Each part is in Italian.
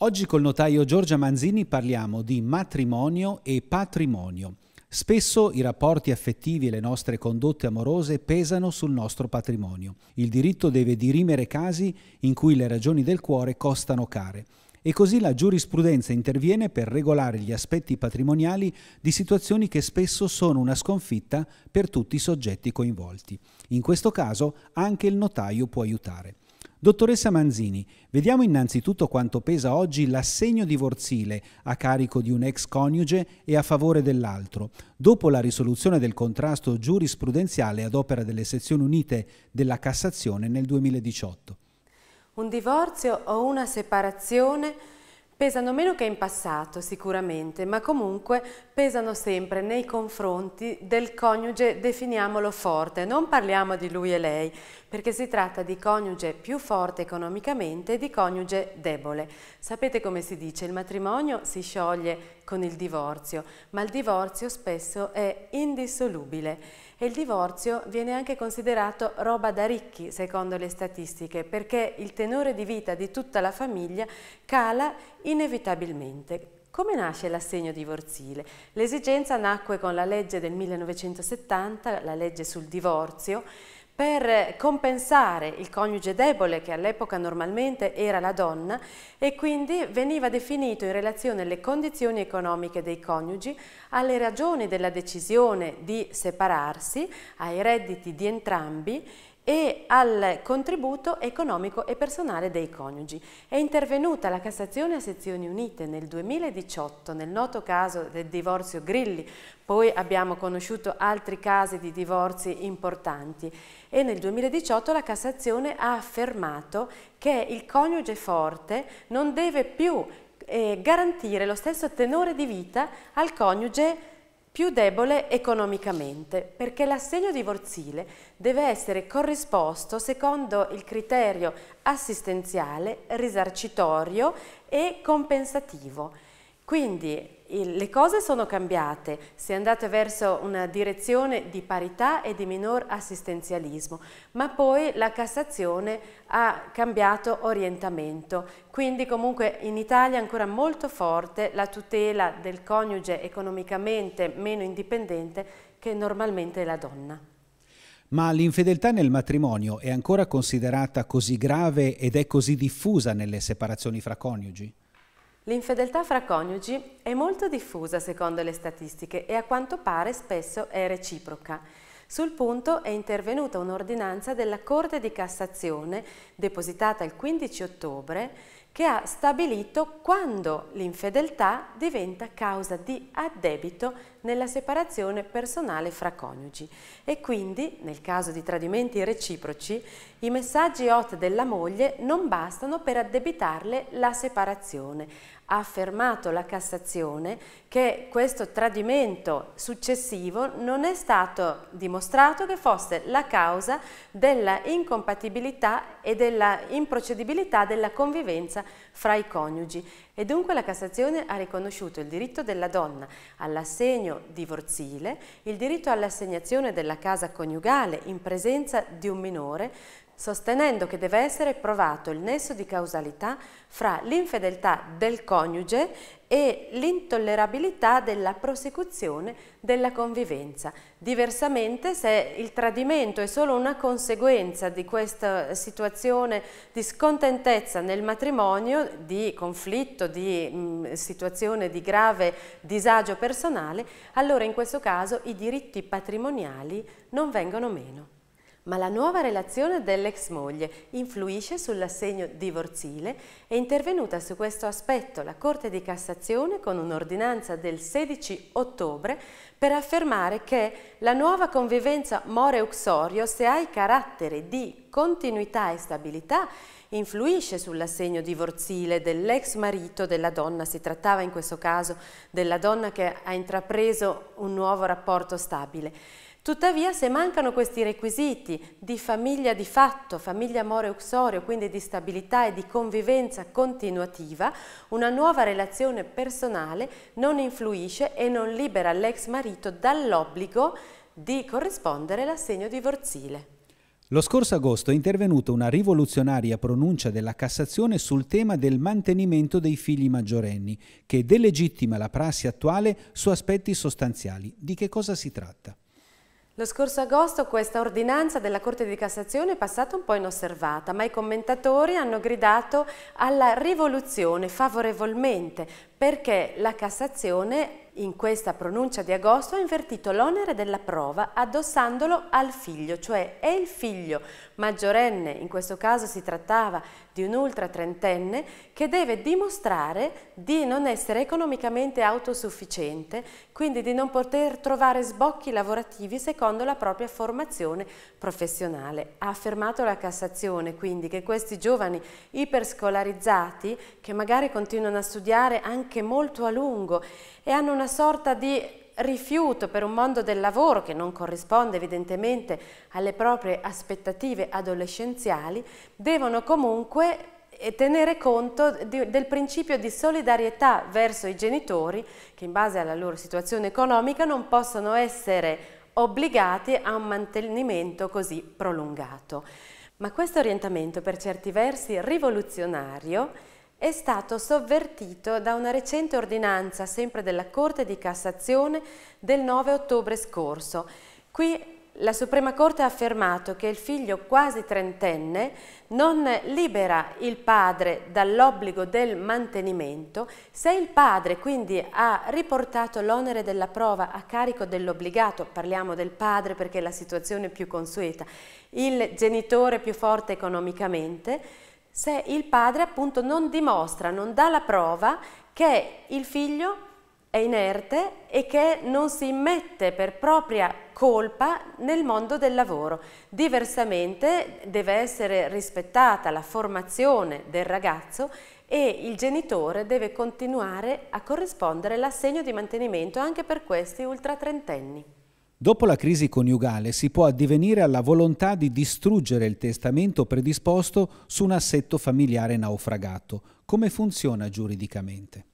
Oggi col notaio Giorgia Manzini parliamo di matrimonio e patrimonio. Spesso i rapporti affettivi e le nostre condotte amorose pesano sul nostro patrimonio. Il diritto deve dirimere casi in cui le ragioni del cuore costano care. E così la giurisprudenza interviene per regolare gli aspetti patrimoniali di situazioni che spesso sono una sconfitta per tutti i soggetti coinvolti. In questo caso anche il notaio può aiutare. Dottoressa Manzini, vediamo innanzitutto quanto pesa oggi l'assegno divorzile a carico di un ex coniuge e a favore dell'altro, dopo la risoluzione del contrasto giurisprudenziale ad opera delle sezioni unite della Cassazione nel 2018. Un divorzio o una separazione Pesano meno che in passato sicuramente, ma comunque pesano sempre nei confronti del coniuge, definiamolo forte, non parliamo di lui e lei, perché si tratta di coniuge più forte economicamente e di coniuge debole. Sapete come si dice, il matrimonio si scioglie con il divorzio, ma il divorzio spesso è indissolubile. E il divorzio viene anche considerato roba da ricchi, secondo le statistiche, perché il tenore di vita di tutta la famiglia cala inevitabilmente. Come nasce l'assegno divorzile? L'esigenza nacque con la legge del 1970, la legge sul divorzio, per compensare il coniuge debole che all'epoca normalmente era la donna e quindi veniva definito in relazione alle condizioni economiche dei coniugi, alle ragioni della decisione di separarsi, ai redditi di entrambi e al contributo economico e personale dei coniugi. È intervenuta la Cassazione a sezioni unite nel 2018 nel noto caso del divorzio Grilli, poi abbiamo conosciuto altri casi di divorzi importanti e nel 2018 la Cassazione ha affermato che il coniuge forte non deve più eh, garantire lo stesso tenore di vita al coniuge più debole economicamente, perché l'assegno divorzile deve essere corrisposto secondo il criterio assistenziale, risarcitorio e compensativo. Quindi le cose sono cambiate, si è andate verso una direzione di parità e di minor assistenzialismo, ma poi la Cassazione ha cambiato orientamento, quindi comunque in Italia è ancora molto forte la tutela del coniuge economicamente meno indipendente che normalmente è la donna. Ma l'infedeltà nel matrimonio è ancora considerata così grave ed è così diffusa nelle separazioni fra coniugi? L'infedeltà fra coniugi è molto diffusa secondo le statistiche e a quanto pare spesso è reciproca. Sul punto è intervenuta un'ordinanza della Corte di Cassazione, depositata il 15 ottobre, che ha stabilito quando l'infedeltà diventa causa di addebito nella separazione personale fra coniugi e quindi, nel caso di tradimenti reciproci, i messaggi hot della moglie non bastano per addebitarle la separazione, ha affermato la Cassazione che questo tradimento successivo non è stato dimostrato che fosse la causa della incompatibilità e della improcedibilità della convivenza fra i coniugi e dunque la Cassazione ha riconosciuto il diritto della donna all'assegno divorzile, il diritto all'assegnazione della casa coniugale in presenza di un minore sostenendo che deve essere provato il nesso di causalità fra l'infedeltà del coniuge e l'intollerabilità della prosecuzione della convivenza. Diversamente, se il tradimento è solo una conseguenza di questa situazione di scontentezza nel matrimonio, di conflitto, di mh, mm, situazione di grave disagio personale, allora in questo caso i diritti patrimoniali non vengono meno ma la nuova relazione dell'ex moglie influisce sull'assegno divorzile è intervenuta su questo aspetto la Corte di Cassazione con un'ordinanza del 16 ottobre per affermare che la nuova convivenza more-uxorio, se ha i caratteri di continuità e stabilità, influisce sull'assegno divorzile dell'ex marito della donna, si trattava in questo caso della donna che ha intrapreso un nuovo rapporto stabile. Tuttavia, se mancano questi requisiti di famiglia di fatto, famiglia amore uxorio, quindi di stabilità e di convivenza continuativa, una nuova relazione personale non influisce e non libera l'ex marito dall'obbligo di corrispondere l'assegno divorzile. Lo scorso agosto è intervenuta una rivoluzionaria pronuncia della Cassazione sul tema del mantenimento dei figli maggiorenni, che delegittima la prassi attuale su aspetti sostanziali. Di che cosa si tratta? Lo scorso agosto questa ordinanza della Corte di Cassazione è passata un po' inosservata, ma i commentatori hanno gridato alla rivoluzione favorevolmente perché la Cassazione in questa pronuncia di agosto ha invertito l'onere della prova addossandolo al figlio, cioè è il figlio maggiorenne, in questo caso si trattava di un ultra trentenne che deve dimostrare di non essere economicamente autosufficiente, quindi di non poter trovare sbocchi lavorativi secondo la propria formazione professionale. Ha affermato la Cassazione quindi che questi giovani iperscolarizzati, che magari continuano a studiare anche molto a lungo e hanno una sorta di rifiuto per un mondo del lavoro che non corrisponde evidentemente alle proprie aspettative adolescenziali, devono comunque eh, tenere conto di, del principio di solidarietà verso i genitori che in base alla loro situazione economica non possono essere obbligati a un mantenimento così prolungato. Ma questo orientamento per certi versi rivoluzionario è stato sovvertito da una recente ordinanza sempre della Corte di Cassazione del 9 ottobre scorso. Qui la Suprema Corte ha affermato che il figlio quasi trentenne non libera il padre dall'obbligo del mantenimento se il padre quindi ha riportato l'onere della prova a carico dell'obbligato, parliamo del padre perché è la situazione più consueta, il genitore più forte economicamente, se il padre appunto non dimostra, non dà la prova che il figlio è inerte e che non si immette per propria colpa nel mondo del lavoro. Diversamente deve essere rispettata la formazione del ragazzo e il genitore deve continuare a corrispondere l'assegno di mantenimento anche per questi ultratrentenni. Dopo la crisi coniugale si può addivenire alla volontà di distruggere il testamento predisposto su un assetto familiare naufragato. Come funziona giuridicamente?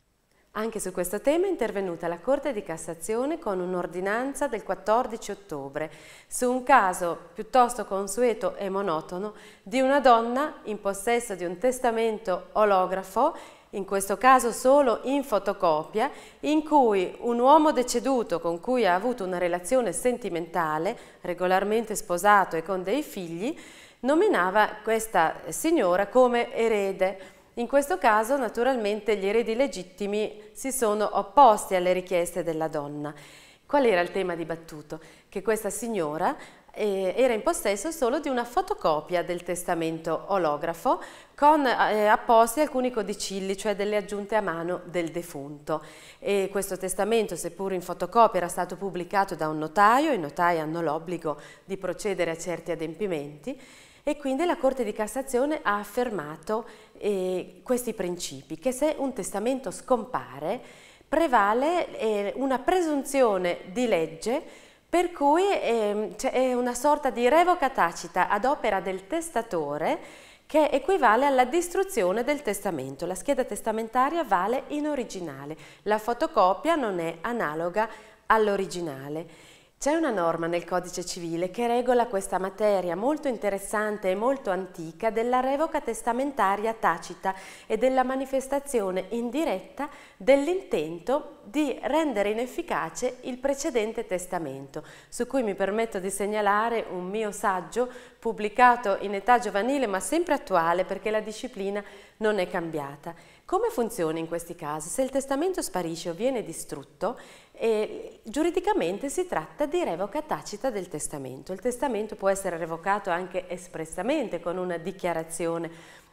Anche su questo tema è intervenuta la Corte di Cassazione con un'ordinanza del 14 ottobre su un caso piuttosto consueto e monotono di una donna in possesso di un testamento olografo in questo caso solo in fotocopia, in cui un uomo deceduto con cui ha avuto una relazione sentimentale, regolarmente sposato e con dei figli, nominava questa signora come erede. In questo caso naturalmente gli eredi legittimi si sono opposti alle richieste della donna. Qual era il tema dibattuto? Che questa signora era in possesso solo di una fotocopia del testamento olografo con eh, apposti alcuni codicilli, cioè delle aggiunte a mano del defunto. E questo testamento, seppur in fotocopia, era stato pubblicato da un notaio, i notai hanno l'obbligo di procedere a certi adempimenti e quindi la Corte di Cassazione ha affermato eh, questi principi, che se un testamento scompare prevale eh, una presunzione di legge per cui ehm, è una sorta di revoca tacita ad opera del testatore che equivale alla distruzione del testamento. La scheda testamentaria vale in originale, la fotocopia non è analoga all'originale. C'è una norma nel codice civile che regola questa materia molto interessante e molto antica della revoca testamentaria tacita e della manifestazione indiretta dell'intento di rendere inefficace il precedente testamento, su cui mi permetto di segnalare un mio saggio pubblicato in età giovanile ma sempre attuale perché la disciplina non è cambiata. Come funziona in questi casi? Se il testamento sparisce o viene distrutto, eh, giuridicamente si tratta di revoca tacita del testamento. Il testamento può essere revocato anche espressamente con una dichiarazione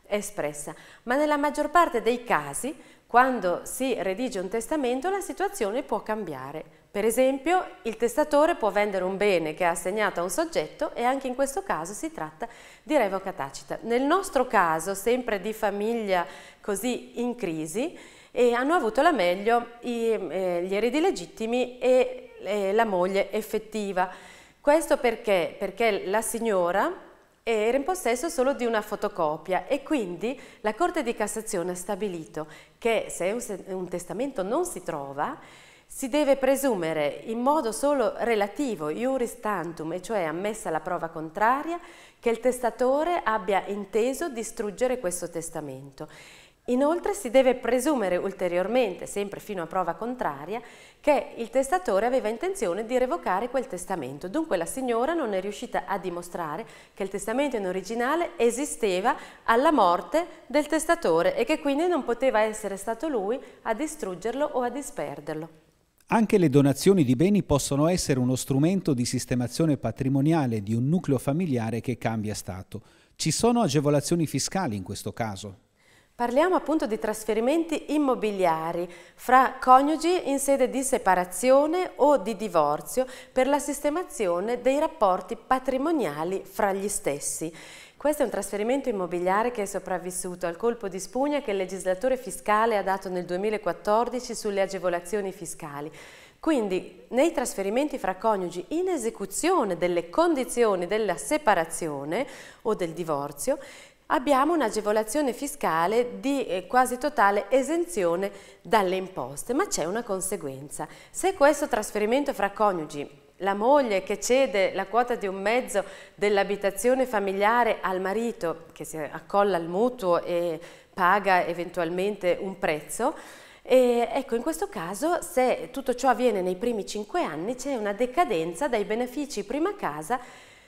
espressa, ma nella maggior parte dei casi quando si redige un testamento la situazione può cambiare. Per esempio, il testatore può vendere un bene che ha assegnato a un soggetto e anche in questo caso si tratta di revoca tacita. Nel nostro caso, sempre di famiglia così in crisi, eh, hanno avuto la meglio i, eh, gli eredi legittimi e eh, la moglie effettiva. Questo perché? Perché la signora era in possesso solo di una fotocopia e quindi la Corte di Cassazione ha stabilito che se un, un testamento non si trova si deve presumere in modo solo relativo, iuris tantum, e cioè ammessa la prova contraria, che il testatore abbia inteso distruggere questo testamento Inoltre si deve presumere ulteriormente, sempre fino a prova contraria, che il testatore aveva intenzione di revocare quel testamento, dunque la signora non è riuscita a dimostrare che il testamento in originale esisteva alla morte del testatore e che quindi non poteva essere stato lui a distruggerlo o a disperderlo. Anche le donazioni di beni possono essere uno strumento di sistemazione patrimoniale di un nucleo familiare che cambia stato. Ci sono agevolazioni fiscali in questo caso? Parliamo appunto di trasferimenti immobiliari fra coniugi in sede di separazione o di divorzio per la sistemazione dei rapporti patrimoniali fra gli stessi. Questo è un trasferimento immobiliare che è sopravvissuto al colpo di spugna che il legislatore fiscale ha dato nel 2014 sulle agevolazioni fiscali. Quindi nei trasferimenti fra coniugi in esecuzione delle condizioni della separazione o del divorzio abbiamo un'agevolazione fiscale di eh, quasi totale esenzione dalle imposte, ma c'è una conseguenza. Se questo trasferimento fra coniugi la moglie che cede la quota di un mezzo dell'abitazione familiare al marito che si accolla al mutuo e paga eventualmente un prezzo, e ecco, in questo caso, se tutto ciò avviene nei primi cinque anni, c'è una decadenza dai benefici prima casa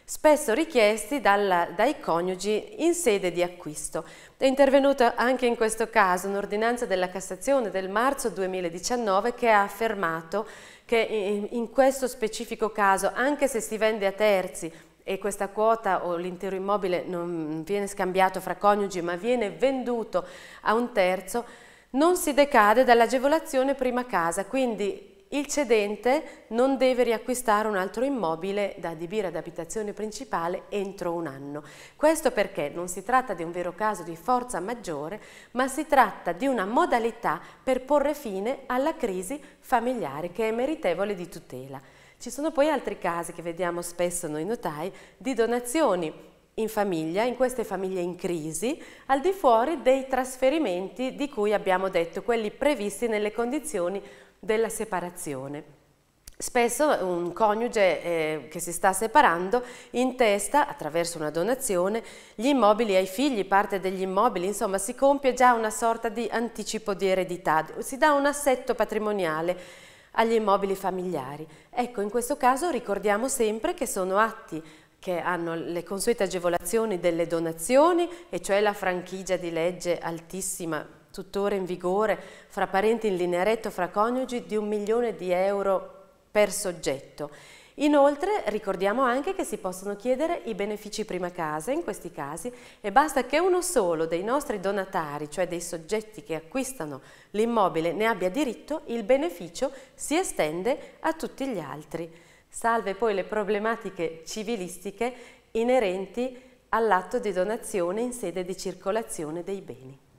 spesso richiesti dalla, dai coniugi in sede di acquisto. È intervenuta anche in questo caso un'ordinanza della Cassazione del marzo 2019 che ha affermato che in, in questo specifico caso, anche se si vende a terzi e questa quota o l'intero immobile non viene scambiato fra coniugi ma viene venduto a un terzo, non si decade dall'agevolazione prima casa, quindi il cedente non deve riacquistare un altro immobile da adibire ad abitazione principale entro un anno. Questo perché non si tratta di un vero caso di forza maggiore, ma si tratta di una modalità per porre fine alla crisi familiare che è meritevole di tutela. Ci sono poi altri casi che vediamo spesso noi notai di donazioni in famiglia, in queste famiglie in crisi, al di fuori dei trasferimenti di cui abbiamo detto, quelli previsti nelle condizioni della separazione. Spesso un coniuge eh, che si sta separando intesta, attraverso una donazione, gli immobili ai figli, parte degli immobili, insomma si compie già una sorta di anticipo di eredità, si dà un assetto patrimoniale agli immobili familiari. Ecco, in questo caso ricordiamo sempre che sono atti che hanno le consuete agevolazioni delle donazioni, e cioè la franchigia di legge altissima tuttora in vigore fra parenti in linea retto fra coniugi, di un milione di euro per soggetto. Inoltre ricordiamo anche che si possono chiedere i benefici prima casa in questi casi e basta che uno solo dei nostri donatari, cioè dei soggetti che acquistano l'immobile, ne abbia diritto, il beneficio si estende a tutti gli altri, salve poi le problematiche civilistiche inerenti all'atto di donazione in sede di circolazione dei beni.